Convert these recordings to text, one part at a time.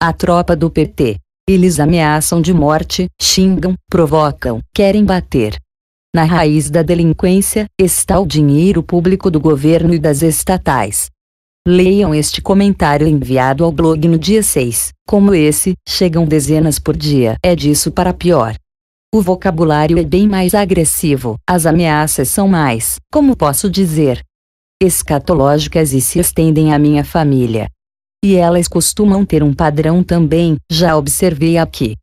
A tropa do PT. Eles ameaçam de morte, xingam, provocam, querem bater. Na raiz da delinquência está o dinheiro público do governo e das estatais. Leiam este comentário enviado ao blog no dia 6. Como esse, chegam dezenas por dia. É disso para pior. O vocabulário é bem mais agressivo, as ameaças são mais, como posso dizer, escatológicas e se estendem à minha família. E elas costumam ter um padrão também, já observei aqui.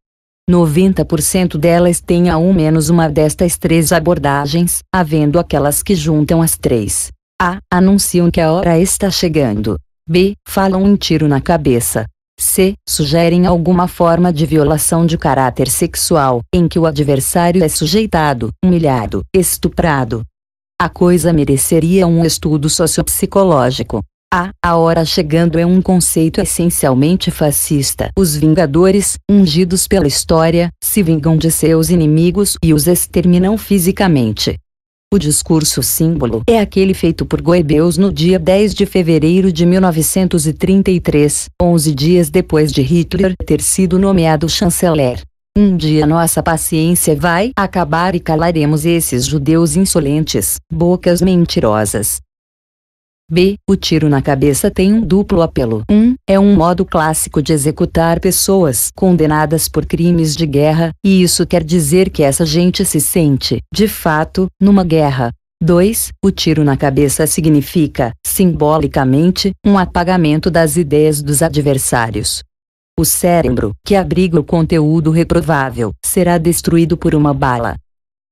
90% delas têm ao menos uma destas três abordagens, havendo aquelas que juntam as três. A. Anunciam que a hora está chegando. B. Falam um tiro na cabeça. C. Sugerem alguma forma de violação de caráter sexual, em que o adversário é sujeitado, humilhado, estuprado. A coisa mereceria um estudo sociopsicológico. A ah, A Hora Chegando é um conceito essencialmente fascista. Os Vingadores, ungidos pela história, se vingam de seus inimigos e os exterminam fisicamente. O discurso símbolo é aquele feito por Goebbels no dia 10 de fevereiro de 1933, 11 dias depois de Hitler ter sido nomeado chanceler. Um dia nossa paciência vai acabar e calaremos esses judeus insolentes, bocas mentirosas, B. O tiro na cabeça tem um duplo apelo. 1. Um, é um modo clássico de executar pessoas condenadas por crimes de guerra, e isso quer dizer que essa gente se sente, de fato, numa guerra. 2. O tiro na cabeça significa, simbolicamente, um apagamento das ideias dos adversários. O cérebro, que abriga o conteúdo reprovável, será destruído por uma bala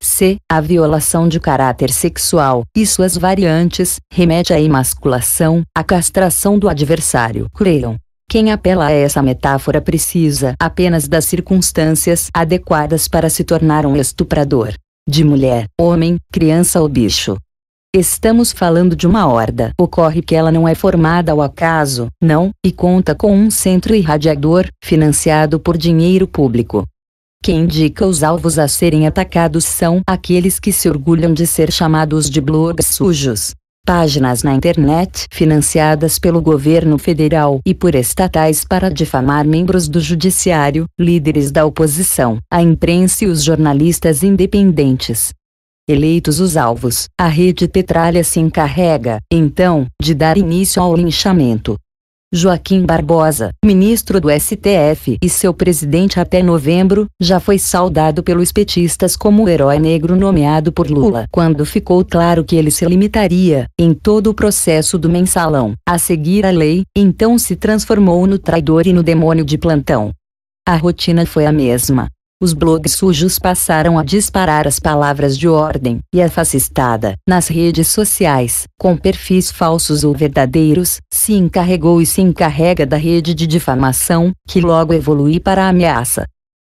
c. A violação de caráter sexual e suas variantes remete à emasculação, à castração do adversário. Creiam. Quem apela a essa metáfora precisa apenas das circunstâncias adequadas para se tornar um estuprador. De mulher, homem, criança ou bicho. Estamos falando de uma horda. Ocorre que ela não é formada ao acaso, não, e conta com um centro irradiador, financiado por dinheiro público. Quem indica os alvos a serem atacados são aqueles que se orgulham de ser chamados de blogs sujos. Páginas na internet financiadas pelo governo federal e por estatais para difamar membros do judiciário, líderes da oposição, a imprensa e os jornalistas independentes. Eleitos os alvos, a rede Petralha se encarrega, então, de dar início ao linchamento, Joaquim Barbosa, ministro do STF e seu presidente até novembro, já foi saudado pelos petistas como o herói negro nomeado por Lula quando ficou claro que ele se limitaria, em todo o processo do mensalão, a seguir a lei, então se transformou no traidor e no demônio de plantão. A rotina foi a mesma, os blogs sujos passaram a disparar as palavras de ordem e a fascistada nas redes sociais, com perfis falsos ou verdadeiros, se encarregou e se encarrega da rede de difamação, que logo evolui para ameaça,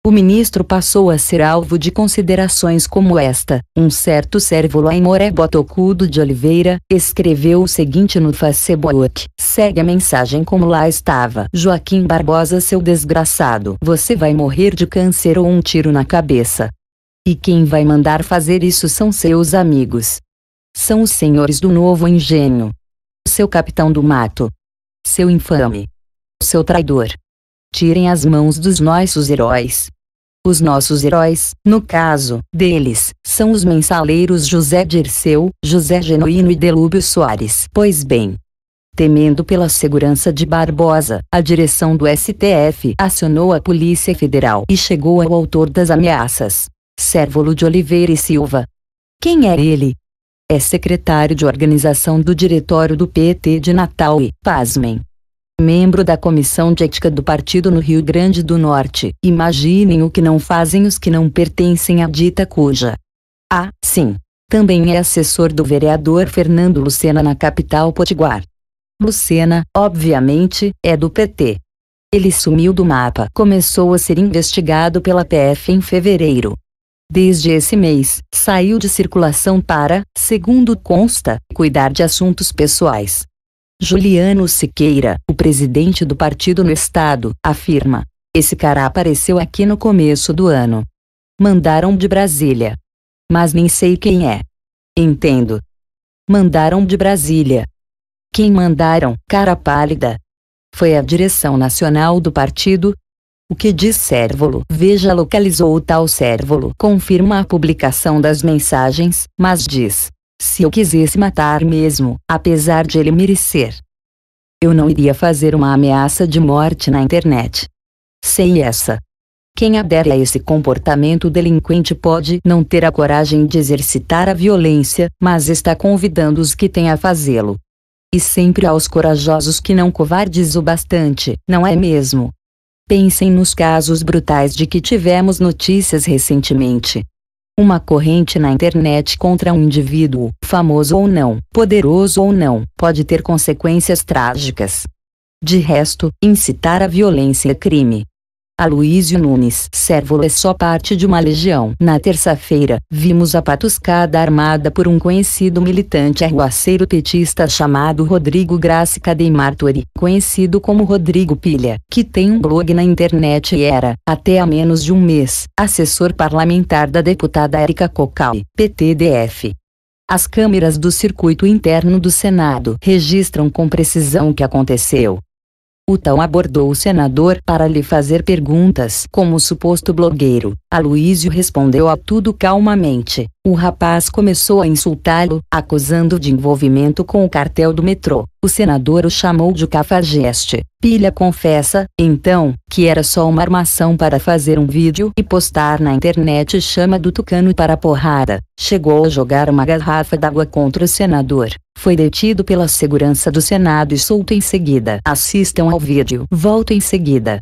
o ministro passou a ser alvo de considerações como esta. Um certo servo Laimoré Botocudo de Oliveira escreveu o seguinte no Facebook: segue a mensagem como lá estava. Joaquim Barbosa, seu desgraçado, você vai morrer de câncer ou um tiro na cabeça. E quem vai mandar fazer isso são seus amigos. São os senhores do novo engenho. Seu capitão do mato. Seu infame. Seu traidor. Tirem as mãos dos nossos heróis. Os nossos heróis, no caso deles, são os mensaleiros José Dirceu, José Genuíno e Delúbio Soares. Pois bem, Temendo pela segurança de Barbosa, a direção do STF acionou a Polícia Federal e chegou ao autor das ameaças, Sérvulo de Oliveira e Silva. Quem é ele? É secretário de organização do diretório do PT de Natal e, pasmem, membro da Comissão de Ética do Partido no Rio Grande do Norte. Imaginem o que não fazem os que não pertencem à dita cuja. Ah, sim. Também é assessor do vereador Fernando Lucena na capital potiguar. Lucena, obviamente, é do PT. Ele sumiu do mapa. Começou a ser investigado pela PF em fevereiro. Desde esse mês, saiu de circulação para, segundo consta, cuidar de assuntos pessoais. Juliano Siqueira, o presidente do partido no estado, afirma. Esse cara apareceu aqui no começo do ano. Mandaram de Brasília. Mas nem sei quem é. Entendo. Mandaram de Brasília. Quem mandaram, cara pálida? Foi a direção nacional do partido? O que diz Sérvulo? Veja localizou o tal Sérvulo. Confirma a publicação das mensagens, mas diz se eu quisesse matar mesmo, apesar de ele merecer, eu não iria fazer uma ameaça de morte na internet. Sem essa. Quem adere a esse comportamento delinquente pode não ter a coragem de exercitar a violência, mas está convidando os que têm a fazê-lo. E sempre aos corajosos que não covardes o bastante, não é mesmo? Pensem nos casos brutais de que tivemos notícias recentemente uma corrente na internet contra um indivíduo, famoso ou não, poderoso ou não, pode ter consequências trágicas. De resto, incitar a violência é crime, Aloysio Nunes. Sérvulo é só parte de uma legião. Na terça-feira, vimos a patuscada armada por um conhecido militante arruaceiro petista chamado Rodrigo Graça Martori, conhecido como Rodrigo Pilha, que tem um blog na internet e era, até há menos de um mês, assessor parlamentar da deputada Érica Cocal, PTDF. As câmeras do circuito interno do Senado registram com precisão o que aconteceu. O tal abordou o senador para lhe fazer perguntas. Como suposto blogueiro, Aloísio respondeu a tudo calmamente. O rapaz começou a insultá-lo, acusando de envolvimento com o cartel do metrô. O senador o chamou de cafajeste. Pilha confessa, então, que era só uma armação para fazer um vídeo e postar na internet chama do tucano para porrada. Chegou a jogar uma garrafa d'água contra o senador. Foi detido pela segurança do Senado e solto em seguida. Assistam ao vídeo. Volto em seguida.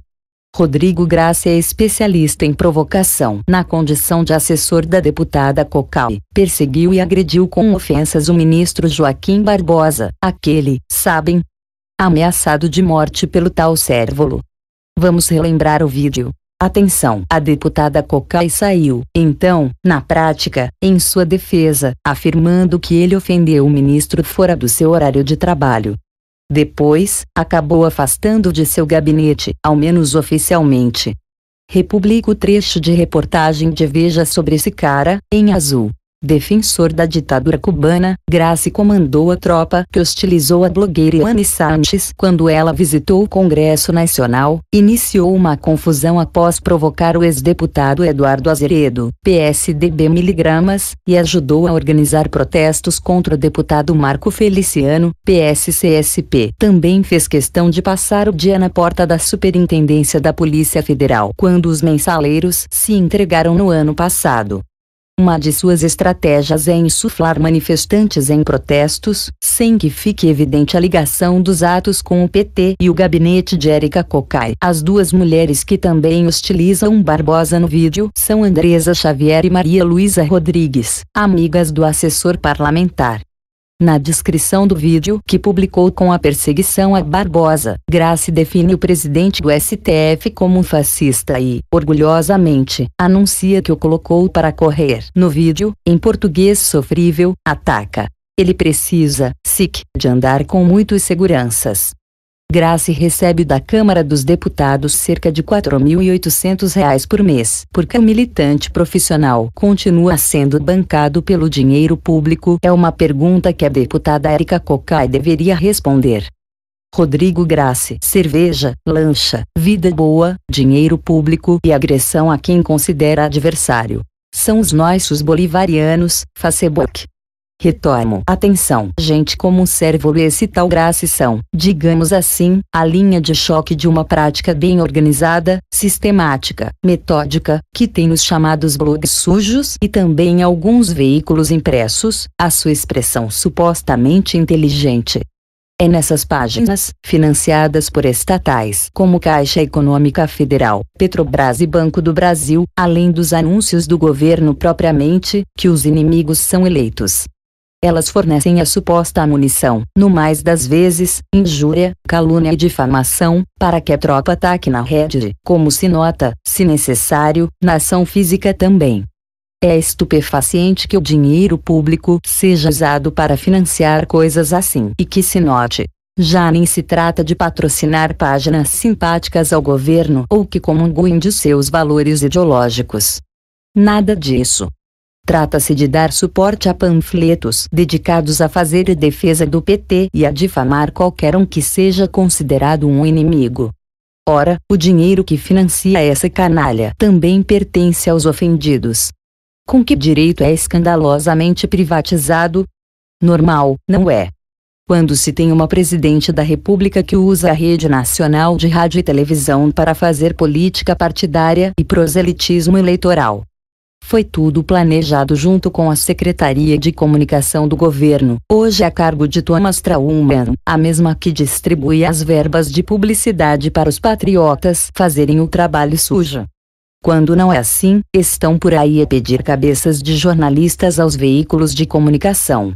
Rodrigo Graça é especialista em provocação. Na condição de assessor da deputada Cocal, perseguiu e agrediu com ofensas o ministro Joaquim Barbosa, aquele, sabem? Ameaçado de morte pelo tal Sérvulo. Vamos relembrar o vídeo. Atenção, a deputada Cocai saiu, então, na prática, em sua defesa, afirmando que ele ofendeu o ministro fora do seu horário de trabalho. Depois, acabou afastando de seu gabinete, ao menos oficialmente. Republico trecho de reportagem de Veja sobre esse cara, em azul defensor da ditadura cubana, Grace comandou a tropa que hostilizou a blogueira Anne Sanches quando ela visitou o Congresso Nacional, iniciou uma confusão após provocar o ex-deputado Eduardo Azeredo, PSDB Miligramas, e ajudou a organizar protestos contra o deputado Marco Feliciano, PSCSP. Também fez questão de passar o dia na porta da Superintendência da Polícia Federal quando os mensaleiros se entregaram no ano passado. Uma de suas estratégias é insuflar manifestantes em protestos, sem que fique evidente a ligação dos atos com o PT e o gabinete de Érica Cocai. As duas mulheres que também hostilizam Barbosa no vídeo são Andresa Xavier e Maria Luísa Rodrigues, amigas do assessor parlamentar. Na descrição do vídeo que publicou com a perseguição a Barbosa, Grace define o presidente do STF como um fascista e, orgulhosamente, anuncia que o colocou para correr. No vídeo, em português sofrível, ataca. Ele precisa, SIC, de andar com muitos seguranças. Grace recebe da Câmara dos Deputados cerca de R$ 4.800 por mês, porque o militante profissional continua sendo bancado pelo dinheiro público? É uma pergunta que a deputada Érica Cocai deveria responder. Rodrigo Grace. Cerveja, lancha, vida boa, dinheiro público e agressão a quem considera adversário. São os nossos bolivarianos, Facebook. Retomo. Atenção, gente como servo esse tal são, Digamos assim, a linha de choque de uma prática bem organizada, sistemática, metódica, que tem os chamados blogs sujos e também alguns veículos impressos, a sua expressão supostamente inteligente. É nessas páginas, financiadas por estatais como Caixa Econômica Federal, Petrobras e Banco do Brasil, além dos anúncios do governo propriamente, que os inimigos são eleitos elas fornecem a suposta munição, no mais das vezes, injúria, calúnia e difamação, para que a tropa ataque na rede, como se nota, se necessário, na ação física também. É estupefaciente que o dinheiro público seja usado para financiar coisas assim e que se note, já nem se trata de patrocinar páginas simpáticas ao governo ou que comunguem de seus valores ideológicos. Nada disso. Trata-se de dar suporte a panfletos dedicados a fazer a defesa do PT e a difamar qualquer um que seja considerado um inimigo. Ora, o dinheiro que financia essa canalha também pertence aos ofendidos. Com que direito é escandalosamente privatizado? Normal, não é? Quando se tem uma presidente da República que usa a rede nacional de rádio e televisão para fazer política partidária e proselitismo eleitoral foi tudo planejado junto com a Secretaria de Comunicação do Governo, hoje a cargo de Thomas Traumann, a mesma que distribui as verbas de publicidade para os patriotas fazerem o trabalho sujo. Quando não é assim, estão por aí a pedir cabeças de jornalistas aos veículos de comunicação.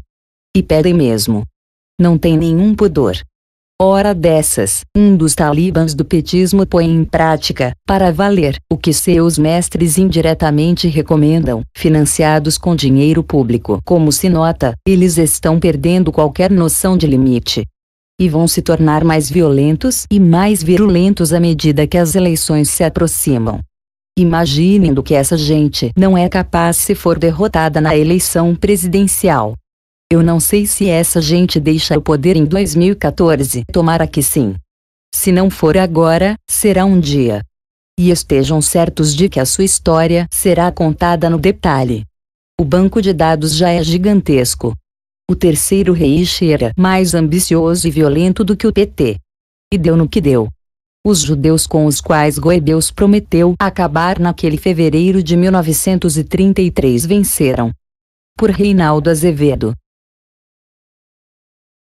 E pedem mesmo. Não tem nenhum pudor. Hora dessas, um dos talibãs do petismo põe em prática, para valer, o que seus mestres indiretamente recomendam, financiados com dinheiro público. Como se nota, eles estão perdendo qualquer noção de limite. E vão se tornar mais violentos e mais virulentos à medida que as eleições se aproximam. Imaginem do que essa gente não é capaz se for derrotada na eleição presidencial. Eu não sei se essa gente deixa o poder em 2014, tomara que sim. Se não for agora, será um dia. E estejam certos de que a sua história será contada no detalhe. O banco de dados já é gigantesco. O terceiro rei era mais ambicioso e violento do que o PT. E deu no que deu. Os judeus com os quais Goebbels prometeu acabar naquele fevereiro de 1933 venceram. Por Reinaldo Azevedo